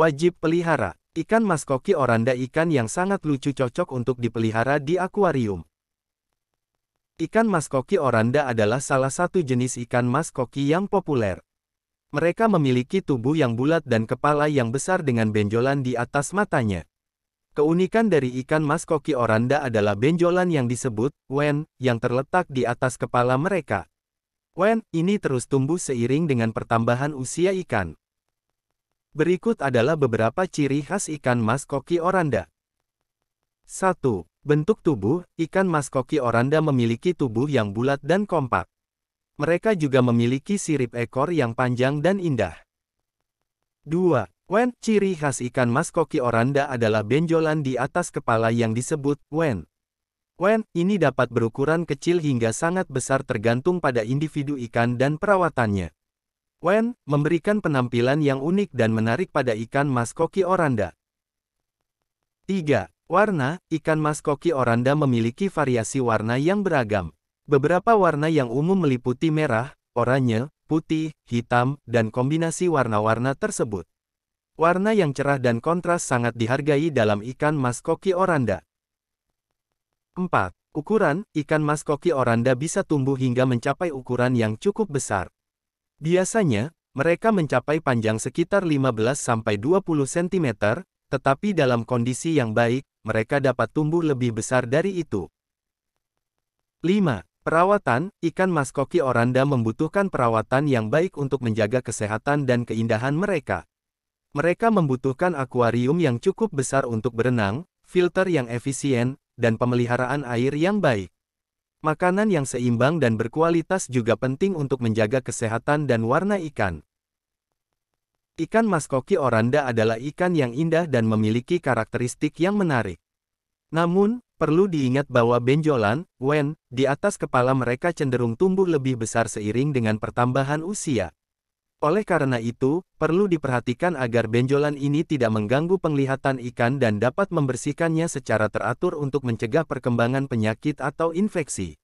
Wajib pelihara. Ikan maskoki oranda ikan yang sangat lucu cocok untuk dipelihara di akuarium. Ikan maskoki oranda adalah salah satu jenis ikan maskoki yang populer. Mereka memiliki tubuh yang bulat dan kepala yang besar dengan benjolan di atas matanya. Keunikan dari ikan maskoki oranda adalah benjolan yang disebut wen, yang terletak di atas kepala mereka. Wen ini terus tumbuh seiring dengan pertambahan usia ikan. Berikut adalah beberapa ciri khas ikan mas koki oranda. 1. Bentuk tubuh, ikan mas koki oranda memiliki tubuh yang bulat dan kompak. Mereka juga memiliki sirip ekor yang panjang dan indah. 2. Wen, ciri khas ikan mas koki oranda adalah benjolan di atas kepala yang disebut wen. Wen, ini dapat berukuran kecil hingga sangat besar tergantung pada individu ikan dan perawatannya. Wen memberikan penampilan yang unik dan menarik pada ikan mas koki oranda. 3. Warna, ikan mas koki oranda memiliki variasi warna yang beragam. Beberapa warna yang umum meliputi merah, oranye, putih, hitam, dan kombinasi warna-warna tersebut. Warna yang cerah dan kontras sangat dihargai dalam ikan mas koki oranda. 4. Ukuran, ikan mas koki oranda bisa tumbuh hingga mencapai ukuran yang cukup besar. Biasanya, mereka mencapai panjang sekitar 15-20 cm, tetapi dalam kondisi yang baik, mereka dapat tumbuh lebih besar dari itu. 5. Perawatan, ikan maskoki oranda membutuhkan perawatan yang baik untuk menjaga kesehatan dan keindahan mereka. Mereka membutuhkan akuarium yang cukup besar untuk berenang, filter yang efisien, dan pemeliharaan air yang baik. Makanan yang seimbang dan berkualitas juga penting untuk menjaga kesehatan dan warna ikan. Ikan maskoki oranda adalah ikan yang indah dan memiliki karakteristik yang menarik. Namun, perlu diingat bahwa benjolan, wen, di atas kepala mereka cenderung tumbuh lebih besar seiring dengan pertambahan usia. Oleh karena itu, perlu diperhatikan agar benjolan ini tidak mengganggu penglihatan ikan dan dapat membersihkannya secara teratur untuk mencegah perkembangan penyakit atau infeksi.